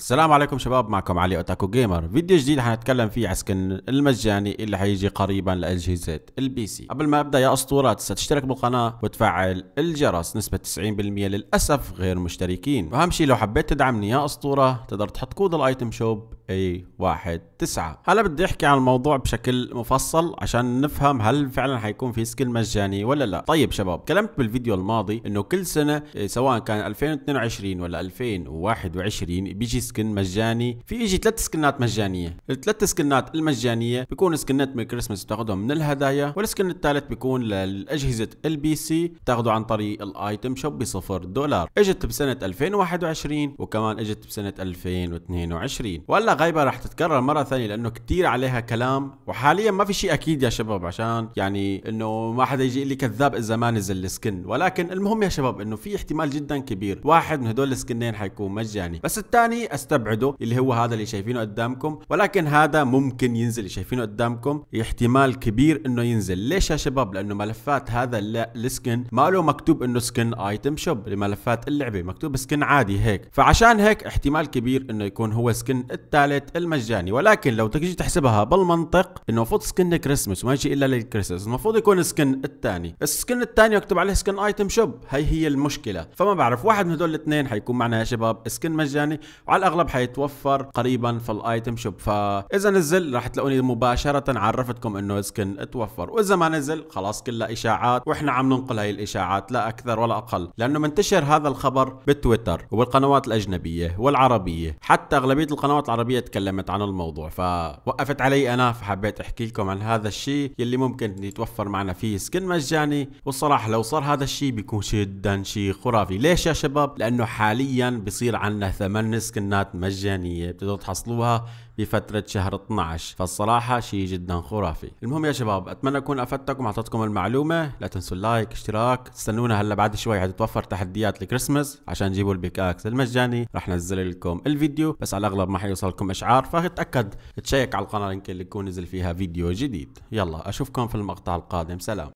السلام عليكم شباب معكم علي اوتاكو جيمر فيديو جديد حنتكلم فيه عسكن المجاني اللي حيجي قريبا لاجهزه البي سي قبل ما ابدا يا اسطورات ستشترك بالقناه وتفعل الجرس نسبه 90% للاسف غير مشتركين واهم شيء لو حبيت تدعمني يا اسطوره تقدر تحط كود الايتم شوب اي واحد تسعة هلا بدي احكي عن الموضوع بشكل مفصل عشان نفهم هل فعلا حيكون في سكيل مجاني ولا لا طيب شباب كلمت بالفيديو الماضي انه كل سنة إيه، سواء كان 2022 ولا 2021 بيجي سكن مجاني في يجي ثلاث سكنات مجانية الثلاث سكنات المجانية بيكون سكنات من الكريسماس بتاخدهم من الهدايا والسكن الثالث بيكون للاجهزة البي سي بتاخده عن طريق الايتم شوب بصفر دولار اجت بسنة 2021 وكمان اجت بسنة 2022 وهلا غايبه رح تتكرر مره ثانيه لانه كثير عليها كلام وحاليا ما في شيء اكيد يا شباب عشان يعني انه ما حدا يجي لي كذاب اذا ما نزل السكن ولكن المهم يا شباب انه في احتمال جدا كبير واحد من هدول السكنين حيكون مجاني بس الثاني استبعده اللي هو هذا اللي شايفينه قدامكم ولكن هذا ممكن ينزل اللي شايفينه قدامكم احتمال كبير انه ينزل ليش يا شباب لانه ملفات هذا السكن ما له مكتوب انه سكن ايتم شوب لملفات اللعبه مكتوب سكن عادي هيك فعشان هيك احتمال كبير انه يكون هو سكن التالي حاله المجاني ولكن لو تجي تحسبها بالمنطق انه المفروض سكن كريسمس وما يجي الا للكريسمس المفروض يكون سكن الثاني السكن الثاني يكتب عليه سكن ايتم شوب هي هي المشكله فما بعرف واحد من هدول الاثنين حيكون معنا يا شباب سكن مجاني وعلى الاغلب حيتوفر قريبا في الايتم شوب فاذا نزل راح تلاقوني مباشره عرفتكم انه سكن توفر واذا ما نزل خلاص كلها اشاعات واحنا عم ننقل هاي الاشاعات لا اكثر ولا اقل لانه منتشر هذا الخبر بالتويتر وبالقنوات الاجنبيه والعربيه حتى اغلبيه القنوات العربيه تكلمت عن الموضوع فوقفت علي أنا فحبيت أحكي لكم عن هذا الشيء يلي ممكن يتوفر معنا فيه سكن مجاني والصراحة لو صار هذا الشيء بيكون جدا شيء خرافي ليش يا شباب لأنه حاليا بصير عنا ثمان سكنات مجانية بتقدروا تحصلوها بفترة شهر 12 فالصراحة شيء جدا خرافي المهم يا شباب أتمنى أكون أفدتكم وأعطيتكم المعلومة لا تنسوا اللايك اشتراك استنونا هلا بعد شوي حتتوفر تحديات الكريسماس عشان تجيبوا البيكاكس المجاني رح نزل لكم الفيديو بس على الأغلب ما حيوصلكم لكم اشعار فتاكد تشيك على القناه يمكن يكون نزل فيها فيديو جديد يلا اشوفكم في المقطع القادم سلام